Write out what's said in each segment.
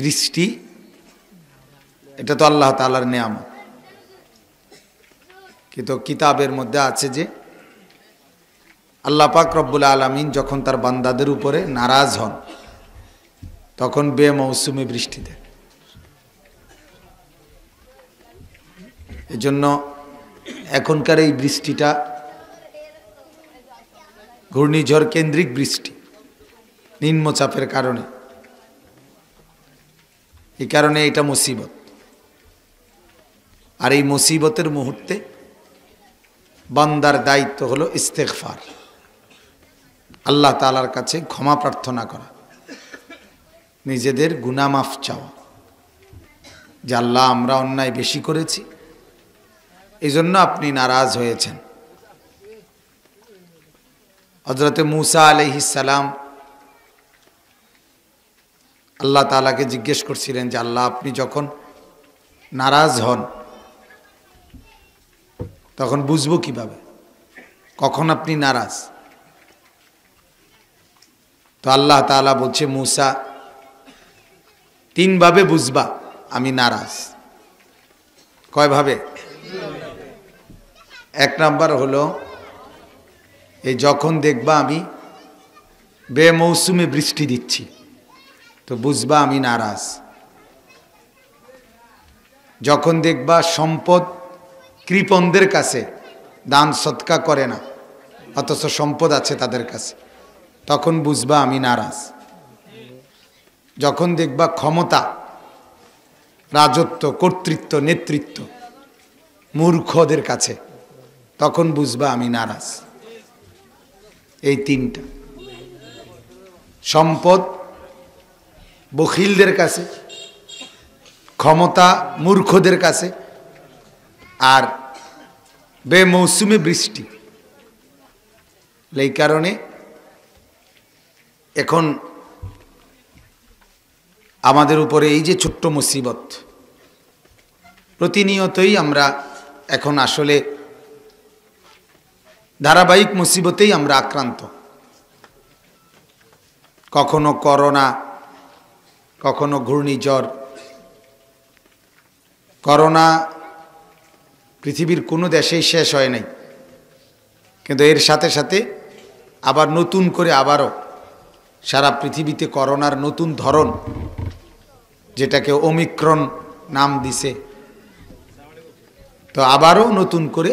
বৃষ্টি এটা তো আল্লাহ তালার নিয়ামত কিন্তু কিতাবের মধ্যে আছে যে আল্লাহ পাক রব্বুল আলমিন যখন তার বান্দাদের উপরে নারাজ হন তখন বে মৌসুমে বৃষ্টি দেন এজন্য এখনকার এই বৃষ্টিটা ঘূর্ণিঝড় কেন্দ্রিক বৃষ্টি নিম্নচাপের কারণে এই কারণে এটা মুসিবত আর এই মুসিবতের মুহূর্তে বান্দার দায়িত্ব হলো ইস্তেকফার আল্লাহ তালার কাছে ক্ষমা প্রার্থনা করা নিজেদের গুনামাফ চাওয়া যে আল্লাহ আমরা অন্যায় বেশি করেছি এই জন্য আপনি নারাজ হয়েছেন হজরতে মুসা আলহিসাল্লাম আল্লাহ তালাকে জিজ্ঞেস করছিলেন যে আল্লাহ আপনি যখন নারাজ হন তখন বুঝবো কিভাবে কখন আপনি নারাজ তো আল্লাহ তালা বলছে মূসা তিনভাবে বুঝবা আমি নারাজ কয়ভাবে এক নাম্বার হলো এই যখন দেখবা আমি বেমৌসুমে বৃষ্টি দিচ্ছি তো বুঝবা আমি নারাজ যখন দেখবা সম্পদ কৃপণদের কাছে দান সৎকা করে না অথচ সম্পদ আছে তাদের কাছে তখন বুঝবা আমি নারাজ যখন দেখবা ক্ষমতা রাজত্ব কর্তৃত্ব নেতৃত্ব মূর্খদের কাছে তখন বুঝবা আমি নারাজ এই তিনটা সম্পদ বখিলদের কাছে ক্ষমতা মূর্খদের কাছে আর বে বৃষ্টি এই কারণে এখন আমাদের উপরে এই যে ছোট্ট মুসিবত প্রতিনিয়তই আমরা এখন আসলে ধারাবাহিক মুসিবতেই আমরা আক্রান্ত কখনো করোনা কখনো ঘূর্ণিঝড় করোনা পৃথিবীর কোনো দেশেই শেষ হয় নাই কিন্তু এর সাথে সাথে আবার নতুন করে আবারও সারা পৃথিবীতে করোনার নতুন ধরন যেটাকে ওমিক্রন নাম দিছে তো আবারও নতুন করে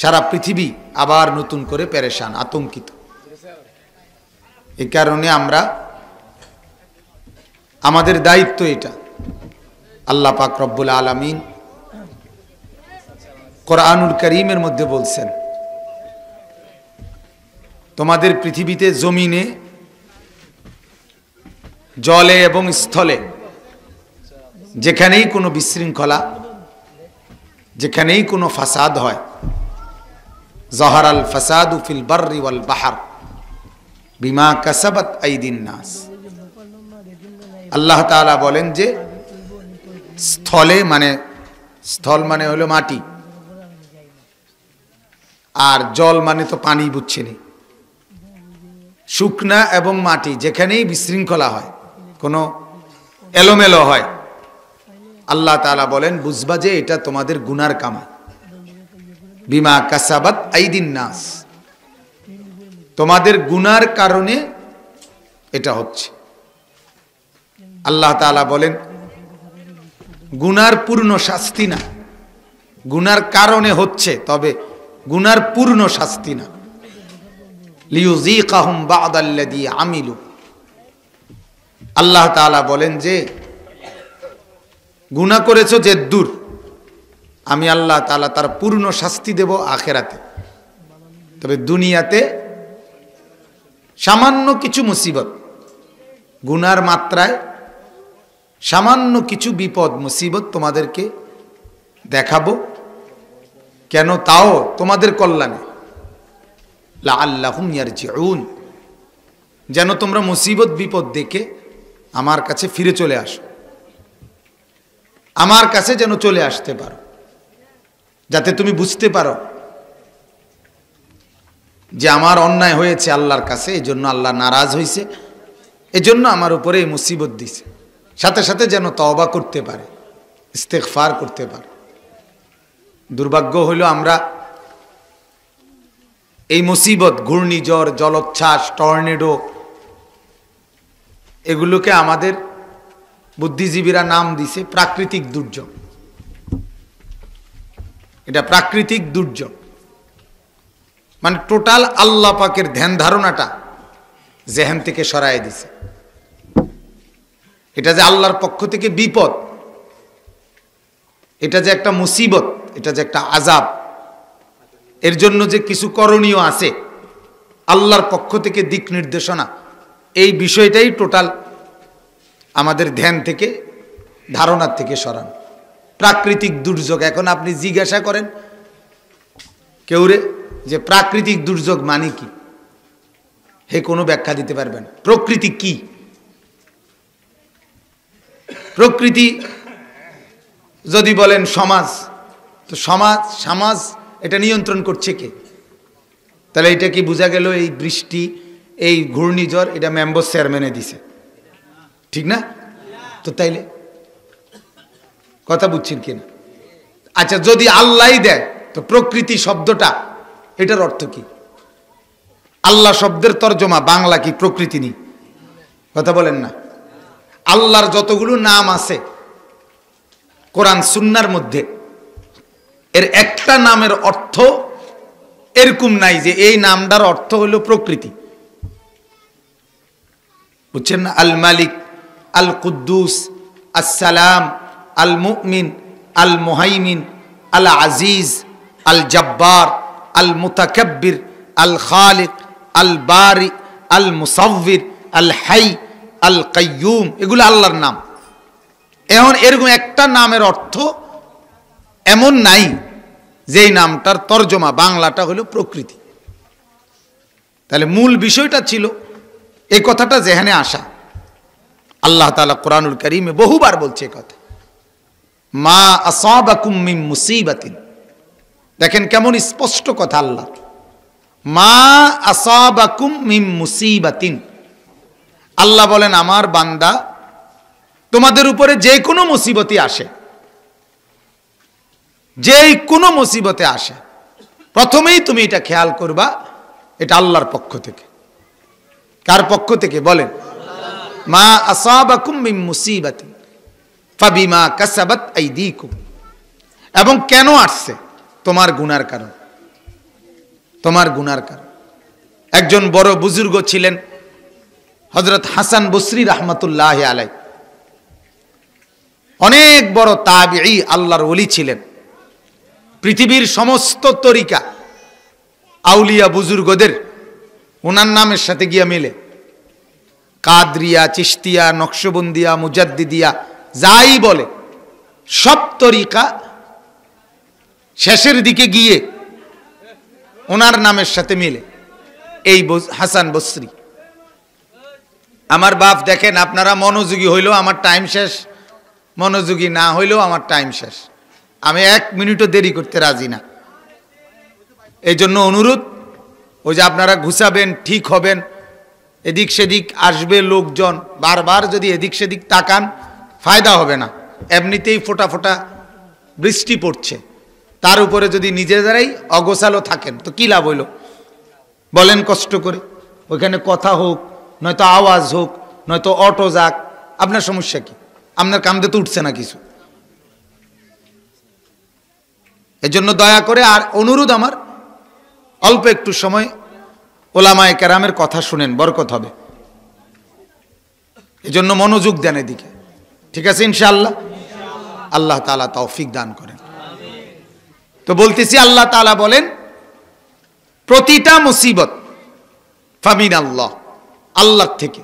সারা পৃথিবী আবার নতুন করে প্যারেশান আতঙ্কিত এ কারণে আমরা আমাদের দায়িত্ব এটা আল্লাহ পাক রব্বুল আলমিন কোরআনুল করিমের মধ্যে বলছেন তোমাদের পৃথিবীতে জমিনে জলে এবং স্থলে যেখানেই কোনো বিশৃঙ্খলা যেখানেই কোনো ফাসাদ হয় জহর আল ফাসাদ উফিল বার্রিওয়াল বাহার বিমা কাসাবাত আইদিন নাস আল্লাহ তালা বলেন যে স্থলে মানে স্থল মানে হলো মাটি আর জল মানে তো পানি বুঝছেনি শুকনা এবং মাটি যেখানেই বিশৃঙ্খলা হয় কোনো এলোমেলো হয় আল্লাহ তালা বলেন বুঝবা যে এটা তোমাদের গুনার কামা বিমা কাসাবাত আইদিন নাস তোমাদের গুনার কারণে এটা হচ্ছে আল্লাহ তালা বলেন গুনার পূর্ণ শাস্তি না গুনার কারণে হচ্ছে তবে গুনার পূর্ণ শাস্তি না লিউজি কাহম বাদাল্লাদি আমিলু আল্লাহ তালা বলেন যে গুণা করেছ যে দূর আমি আল্লাহ তালা তার পূর্ণ শাস্তি দেব আখেরাতে তবে দুনিয়াতে সামান্য কিছু মুসিবত গুনার মাত্রায় সামান্য কিছু বিপদ মুসিবত তোমাদেরকে দেখাবো কেন তাও তোমাদের কল্যাণে আল্লাহম ইয়ার জিউন যেন তোমরা মুসিবত বিপদ দেখে আমার কাছে ফিরে চলে আসো আমার কাছে যেন চলে আসতে পারো যাতে তুমি বুঝতে পারো যে আমার অন্যায় হয়েছে আল্লাহর কাছে এজন্য আল্লাহ নারাজ হয়েছে এজন্য আমার উপরে এই মুসিবত দিছে সাথে সাথে যেন তওবা করতে পারে ইস্তেকফার করতে পারে দুর্ভাগ্য হইল আমরা এই মুসিবত ঘূর্ণিঝড় জলোচ্ছ্বাস টর্নেডো এগুলোকে আমাদের বুদ্ধিজীবীরা নাম দিছে প্রাকৃতিক দুর্যোগ এটা প্রাকৃতিক দুর্যোগ মানে টোটাল আল্লাপাকের ধ্যান ধারণাটা জেহেন থেকে সরাই দিছে এটা যে আল্লাহর পক্ষ থেকে বিপদ এটা যে একটা মুসিবত এটা যে একটা আজাব এর জন্য যে কিছু করণীয় আছে আল্লাহর পক্ষ থেকে দিক নির্দেশনা এই বিষয়টাই টোটাল আমাদের ধ্যান থেকে ধারণার থেকে সরান প্রাকৃতিক দুর্যোগ এখন আপনি জিজ্ঞাসা করেন কেউরে যে প্রাকৃতিক দুর্যোগ মানে কি হে কোনো ব্যাখ্যা দিতে পারবেন প্রকৃতি কী প্রকৃতি যদি বলেন সমাজ তো সমাজ সমাজ এটা নিয়ন্ত্রণ করছে কে তাহলে এটা কি বোঝা গেল এই বৃষ্টি এই ঘূর্ণিঝড় এটা মেম্বর চেয়ারম্যানে দিছে ঠিক না তো তাইলে কথা বুঝছেন কিনা আচ্ছা যদি আল্লাহ দেয় তো প্রকৃতি শব্দটা এটার অর্থ কি আল্লাহ শব্দের তর্জমা বাংলা কি প্রকৃতি নেই কথা বলেন না আল্লাহর যতগুলো নাম আছে কোরআন সুন্নার মধ্যে এর একটা নামের অর্থ এরকম নাই যে এই নামটার অর্থ হলো প্রকৃতি বুঝছেন না আল মালিক আল কুদ্দুস আসসালাম আল মুমিন আল মোহাইমিন আল আজিজ আল জব্বার আল মুতাকব্বির আল খালিক আল বারি আল মুসাবির আল হাই আল কাইয়ুম এগুলো আল্লাহর নাম এখন এরকম একটা নামের অর্থ এমন নাই যেই নামটার তর্জমা বাংলাটা হলো প্রকৃতি তাহলে মূল বিষয়টা ছিল এই কথাটা যেখানে আসা আল্লাহ তালা কোরআনুল করিমে বহুবার বলছে কথা মা আসাবাকুম্মি মুসিবাতিন দেখেন কেমন স্পষ্ট কথা আল্লাহ মা আসাবাকুম মুসিবাতিন আল্লাহ বলেন আমার বান্দা তোমাদের উপরে যে কোনো মুসিবতই আসে যেই কোনো মুসিবতে আসে প্রথমেই তুমি এটা খেয়াল করবা এটা আল্লাহর পক্ষ থেকে কার পক্ষ থেকে বলেন মা আসাবাকুম মিম মুসিবাতি কাসাবত কাসাবাত আইদিকুম এবং কেন আসছে তোমার গুনার কারণ তোমার গুনার কারণ একজন বড় বুজুর্গ ছিলেন হজরত হাসান বসরি রহমতুল্লাহ আলাই অনেক বড় এই আল্লাহর অলি ছিলেন পৃথিবীর সমস্ত তরিকা আউলিয়া বুজুর্গদের ওনার নামের সাথে গিয়া মিলে কাদরিয়া চিস্তিয়া নকশবন্দিয়া মুজাদ্দিদিয়া যাই বলে সব তরিকা শেষের দিকে গিয়ে ওনার নামের সাথে মিলে এই হাসান বসরি আমার বাপ দেখেন আপনারা মনোযোগী হইলেও আমার টাইম শেষ মনোযোগী না হইলেও আমার টাইম শেষ আমি এক মিনিটও দেরি করতে রাজি না এই জন্য অনুরোধ ওই যে আপনারা ঘুষাবেন ঠিক হবেন এদিক সেদিক আসবে লোকজন বারবার যদি এদিক সেদিক তাকান ফায়দা হবে না এমনিতেই ফোটা ফোটা বৃষ্টি পড়ছে তার উপরে যদি নিজেদেরাই অগোছালো থাকেন তো কী লাভ হইল বলেন কষ্ট করে ওইখানে কথা হোক নয়তো আওয়াজ হোক নয়তো অটো যাক আপনার সমস্যা কি আপনার কামতে তো উঠছে না কিছু এজন্য দয়া করে আর অনুরোধ আমার অল্প একটু সময় ওলামায় কেরামের কথা শুনেন বরকত হবে এজন্য মনোযোগ দেন এদিকে ঠিক আছে ইনশাআল্লাহ আল্লাহ তালা তৌফিক দান করেন তো বলতেছি আল্লাহ তালা বলেন প্রতিটা মুসিবত ফামিন আল্লাহ আল্লাহর থেকে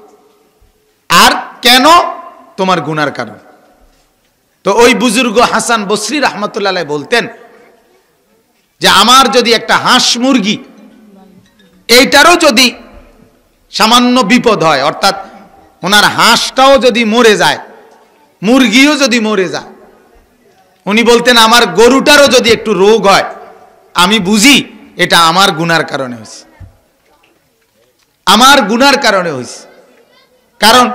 আর কেন তোমার গুনার কারণ তো ওই বুজুর্গ হাসান বসরি রহমতুল্লাহ বলতেন যে আমার যদি একটা হাঁস মুরগি এইটারও যদি সামান্য বিপদ হয় অর্থাৎ ওনার হাঁসটাও যদি মরে যায় মুরগিও যদি মরে যায় উনি বলতেন আমার গরুটারও যদি একটু রোগ হয় আমি বুঝি এটা আমার গুনার কারণে হয়েছে আমার গুনার কারণে হয়েছে কারণ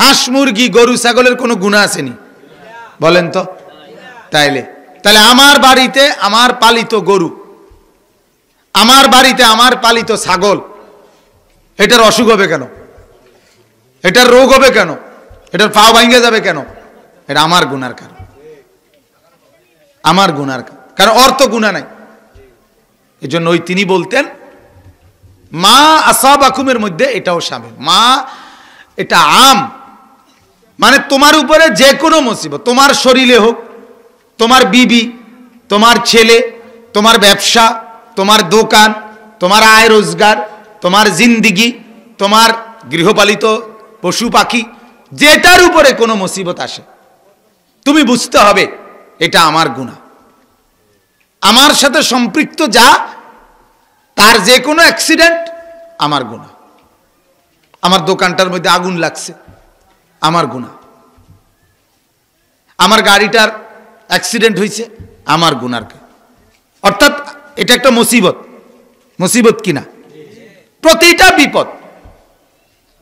হাঁস মুরগি গরু ছাগলের কোনো গুণা আসেনি বলেন তো তাইলে তাহলে আমার বাড়িতে আমার পালিত গরু আমার বাড়িতে আমার পালিত ছাগল এটার অসুখ হবে কেন এটার রোগ হবে কেন এটার পাও ভাঙে যাবে কেন এটা আমার গুনার কারণ আমার গুনার কারণ অর্থ গুণা নাই এজন্য ওই তিনি বলতেন মা আসাবাকুমের মধ্যে এটাও সামিল মা এটা আম মানে তোমার উপরে যে কোনো মুসিবত তোমার শরীরে হোক তোমার বিবি তোমার ছেলে তোমার ব্যবসা তোমার দোকান তোমার আয় রোজগার তোমার জিন্দিগি তোমার গৃহপালিত পশু পাখি যেটার উপরে কোনো মুসিবত আসে তুমি বুঝতে হবে এটা আমার গুণা আমার সাথে সম্পৃক্ত যা তার যে কোনো অ্যাক্সিডেন্ট আমার গুণা আমার দোকানটার মধ্যে আগুন লাগছে আমার গুণা আমার গাড়িটার অ্যাক্সিডেন্ট হয়েছে আমার গুণার অর্থাৎ এটা একটা মুসিবত মুসিবত কিনা প্রতিটা বিপদ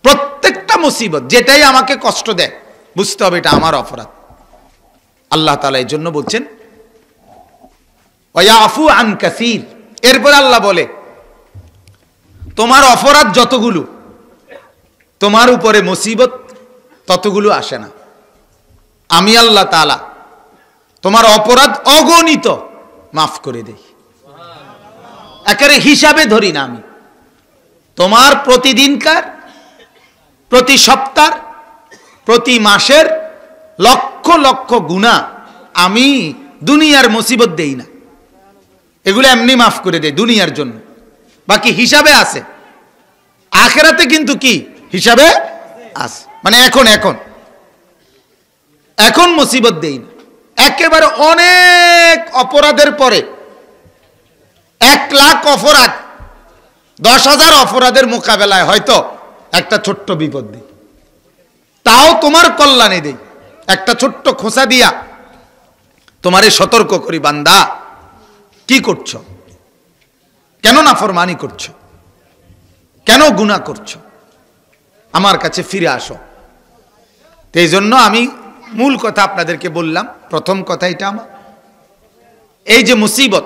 প্রত্যেকটা মুসিবত যেটাই আমাকে কষ্ট দেয় বুঝতে হবে এটা আমার অপরাধ আল্লাহ তালা এই জন্য বলছেন ওয়া আফু আন কাসির এরপর আল্লাহ বলে তোমার অপরাধ যতগুলো তোমার উপরে মুসিবত ততগুলো আসে না আমি আল্লাহ তালা তোমার অপরাধ অগণিত মাফ করে দেই একেবারে হিসাবে ধরি না আমি তোমার প্রতিদিনকার প্রতি সপ্তাহ প্রতি মাসের লক্ষ লক্ষ গুণা আমি দুনিয়ার মুসিবত দেই না এগুলো এমনি মাফ করে দেয় দুনিয়ার জন্য বাকি হিসাবে আছে আখেরাতে কিন্তু কি হিসাবে আছে মানে এখন এখন এখন মুসিবত দেই না একেবারে অনেক অপরাধের পরে এক লাখ অপরাধ দশ হাজার অপরাধের মোকাবেলায় হয়তো একটা ছোট্ট বিপদ দিই তাও তোমার কল্যাণে দেই একটা ছোট্ট খোসা দিয়া তোমারে সতর্ক করি বান্দা কি করছো কেন নাফরমানি করছো কেন গুণা করছো আমার কাছে ফিরে আসো তো এই জন্য আমি মূল কথা আপনাদেরকে বললাম প্রথম কথা এটা আমার এই যে মুসিবত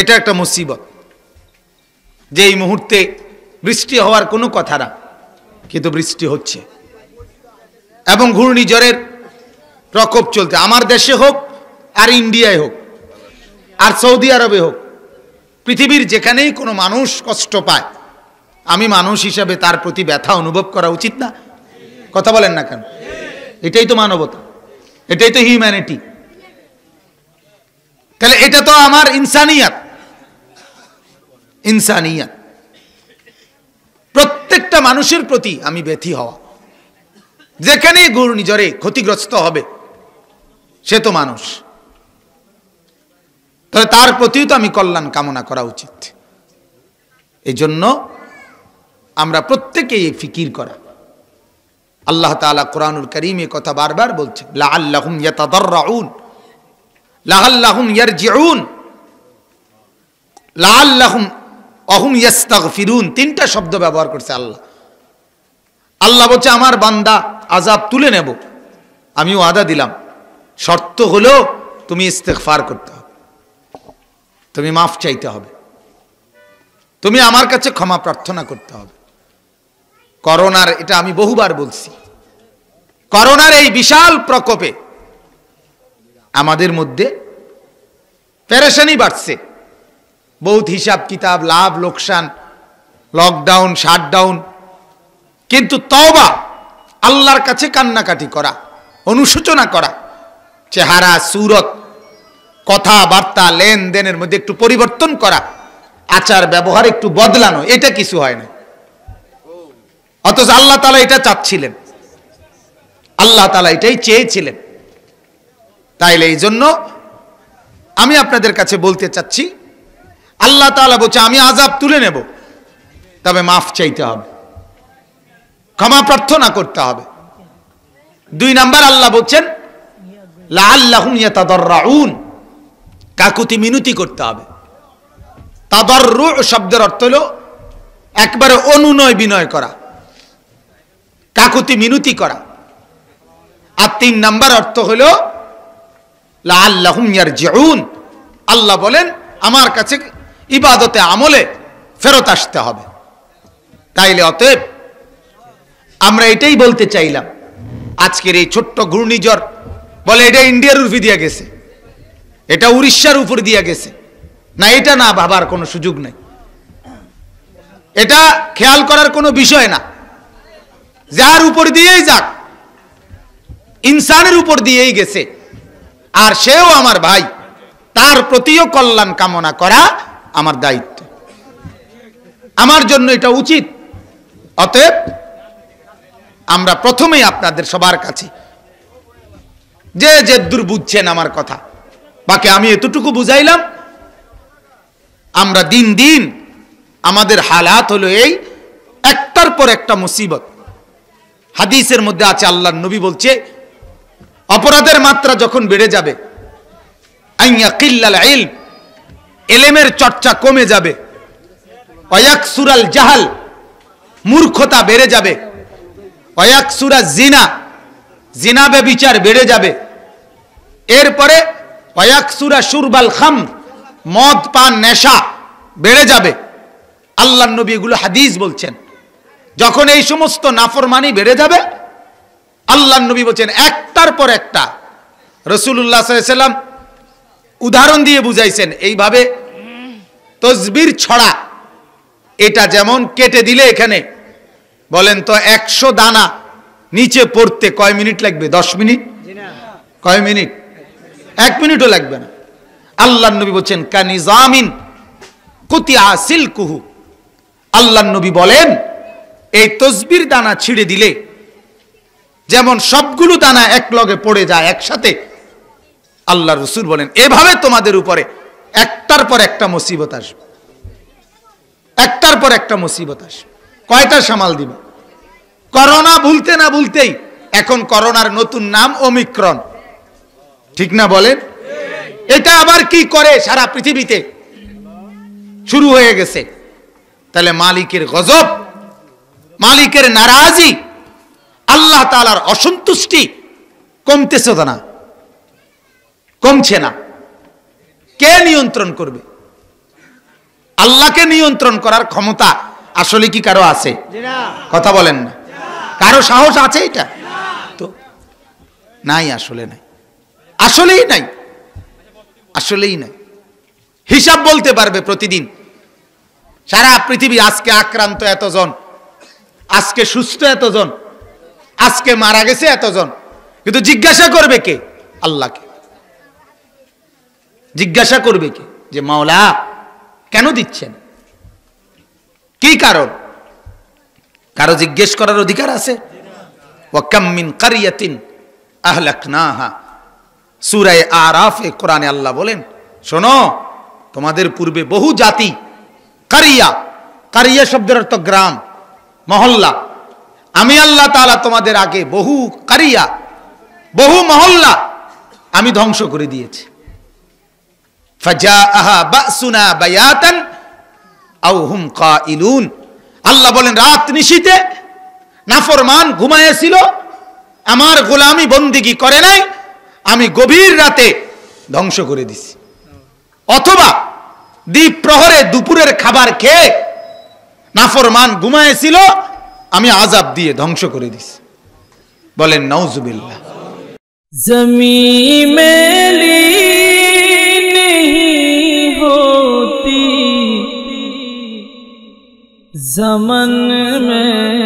এটা একটা মুসিবত যে এই মুহূর্তে বৃষ্টি হওয়ার কোনো কথা না কিন্তু বৃষ্টি হচ্ছে এবং ঘূর্ণিঝড়ের প্রকোপ চলতে আমার দেশে হোক আর ইন্ডিয়ায় হোক আর সৌদি আরবে হোক পৃথিবীর যেখানেই কোনো মানুষ কষ্ট পায় আমি মানুষ হিসাবে তার প্রতি ব্যথা অনুভব করা উচিত না কথা বলেন না কেন এটাই তো মানবতা এটাই তো হিউম্যানিটি তাহলে এটা তো আমার ইনসানিয়াত ইনসানিয়াত প্রত্যেকটা মানুষের প্রতি আমি ব্যথি হওয়া যেখানেই ঘূর্ণিঝড়ে ক্ষতিগ্রস্ত হবে সে তো মানুষ তাহলে তার প্রতিও তো আমি কল্যাণ কামনা করা উচিত এই জন্য আমরা প্রত্যেকেই ফিকির করা আল্লাহ তালা কোরআনুল করিম এ কথা বারবার বলছে লাহাল্লাহুম ইয়াতাদর্রাউন লাহাল্লাহুম ইয়ারজিউন লাহাল্লাহুম অহুম ইয়াস্তাক ফিরুন তিনটা শব্দ ব্যবহার করছে আল্লাহ আল্লাহ বলছে আমার বান্দা আজাব তুলে নেব আমিও আদা দিলাম শর্ত হলো তুমি ইস্তেকফার করতে তুমি মাফ চাইতে হবে তুমি আমার কাছে ক্ষমা প্রার্থনা করতে হবে করোনার এটা আমি বহুবার বলছি করোনার এই বিশাল প্রকোপে আমাদের মধ্যে প্যারেশানি বাড়ছে বহুত হিসাব কিতাব লাভ লোকসান লকডাউন শাটডাউন কিন্তু তবা আল্লাহর কাছে কান্নাকাটি করা অনুশোচনা করা চেহারা সুরত কথাবার্তা লেনদেনের মধ্যে একটু পরিবর্তন করা আচার ব্যবহার একটু বদলানো এটা কিছু হয় না অথচ আল্লাহ তালা এটা চাচ্ছিলেন আল্লাহ তালা এটাই চেয়েছিলেন তাইলে এই জন্য আমি আপনাদের কাছে বলতে চাচ্ছি আল্লাহ তালা বলছে আমি আজাব তুলে নেব তবে মাফ চাইতে হবে ক্ষমা প্রার্থনা করতে হবে দুই নাম্বার আল্লাহ বলছেন লা আল্লাহ কাকুতি মিনতি করতে হবে তাদর শব্দের অর্থ হলো একবারে অনুনয় বিনয় করা কাকুতি মিনতি করা আর তিন নাম্বার অর্থ হল লাল্লাহমিয়ার জেউন আল্লাহ বলেন আমার কাছে ইবাদতে আমলে ফেরত আসতে হবে তাইলে অতএব আমরা এটাই বলতে চাইলাম আজকের এই ছোট্ট ঘূর্ণিঝড় বলে এটা ইন্ডিয়ার উর্ফি দিয়ে গেছে এটা উড়িষ্যার উপর দিয়া গেছে না এটা না ভাবার কোনো সুযোগ নেই এটা খেয়াল করার কোনো বিষয় না যার উপর দিয়েই যাক ইনসানের উপর দিয়েই গেছে আর সেও আমার ভাই তার প্রতিও কল্যাণ কামনা করা আমার দায়িত্ব আমার জন্য এটা উচিত অতএব আমরা প্রথমেই আপনাদের সবার কাছে যে যে দূর বুঝছেন আমার কথা বাকি আমি এতটুকু বুঝাইলাম আমরা দিন দিন আমাদের হালাত হলো এই একটার পর একটা মুসিবত হাদিসের মধ্যে আছে আল্লাহ নবী বলছে অপরাধের মাত্রা যখন বেড়ে যাবে এলেমের চর্চা কমে যাবে অয়াকসুরাল জাহাল মূর্খতা বেড়ে যাবে অয়াকসুরা জিনা জিনা বিচার বেড়ে যাবে এরপরে ওয়াকসুরা সুরবাল খাম মদ পান নেশা বেড়ে যাবে আল্লাহ নবী এগুলো হাদিস বলছেন যখন এই সমস্ত নাফরমানি বেড়ে যাবে আল্লাহ নবী বলছেন একটার পর একটা রসুল্লাহ সাল্লাম উদাহরণ দিয়ে বুঝাইছেন এইভাবে তসবির ছড়া এটা যেমন কেটে দিলে এখানে বলেন তো একশো দানা নিচে পড়তে কয় মিনিট লাগবে দশ মিনিট কয় মিনিট এক মিনিটও লাগবে না আল্লাহ নবী বলছেন কানিজামিন কুতিয়া সিলকুহু আল্লাহ নবী বলেন এই তসবির দানা ছিঁড়ে দিলে যেমন সবগুলো দানা এক লগে পড়ে যায় একসাথে আল্লাহ রসুল বলেন এভাবে তোমাদের উপরে একটার পর একটা মুসিবত আসবে একটার পর একটা মুসিবত আসবে কয়টা সামাল দিবে করোনা ভুলতে না ভুলতেই এখন করোনার নতুন নাম ওমিক্রণ ঠিক না বলেন এটা আবার কি করে সারা পৃথিবীতে শুরু হয়ে গেছে তাহলে মালিকের গজব মালিকের নারাজি আল্লাহ তালার অসন্তুষ্টি কমতেছে তো না কমছে না কে নিয়ন্ত্রণ করবে আল্লাহকে নিয়ন্ত্রণ করার ক্ষমতা আসলে কি কারো আছে কথা বলেন না কারো সাহস আছে এটা তো নাই আসলে নাই আসলেই নাই আসলেই নাই হিসাব বলতে পারবে প্রতিদিন সারা পৃথিবী আজকে আক্রান্ত এতজন আজকে সুস্থ এতজন আজকে মারা গেছে এতজন কিন্তু জিজ্ঞাসা করবে কে আল্লাহকে জিজ্ঞাসা করবে কে যে মাওলা কেন দিচ্ছেন কি কারণ কারো জিজ্ঞেস করার অধিকার আছে কামিন কারিয়াতিন আহ হা সুরায় এ কোরআনে আল্লাহ বলেন শোনো তোমাদের পূর্বে বহু জাতি কারিয়া কারিয়া শব্দের অর্থ গ্রাম মহল্লা আমি আল্লাহ তালা তোমাদের আগে বহু কারিয়া বহু মহল্লা আমি ধ্বংস করে দিয়েছি আল্লাহ বলেন রাত নিশিতে নাফরমান ঘুমাইয়াছিল আমার গোলামি বন্দিগি করে নাই আমি গভীর রাতে ধ্বংস করে দিছি অথবা দ্বীপ প্রহরে দুপুরের খাবার খেয়ে নাফরমান ঘুমায়েছিল আমি আজাব দিয়ে ধ্বংস করে দিছি বলেন নওজুবিল্লা জমি জমন মে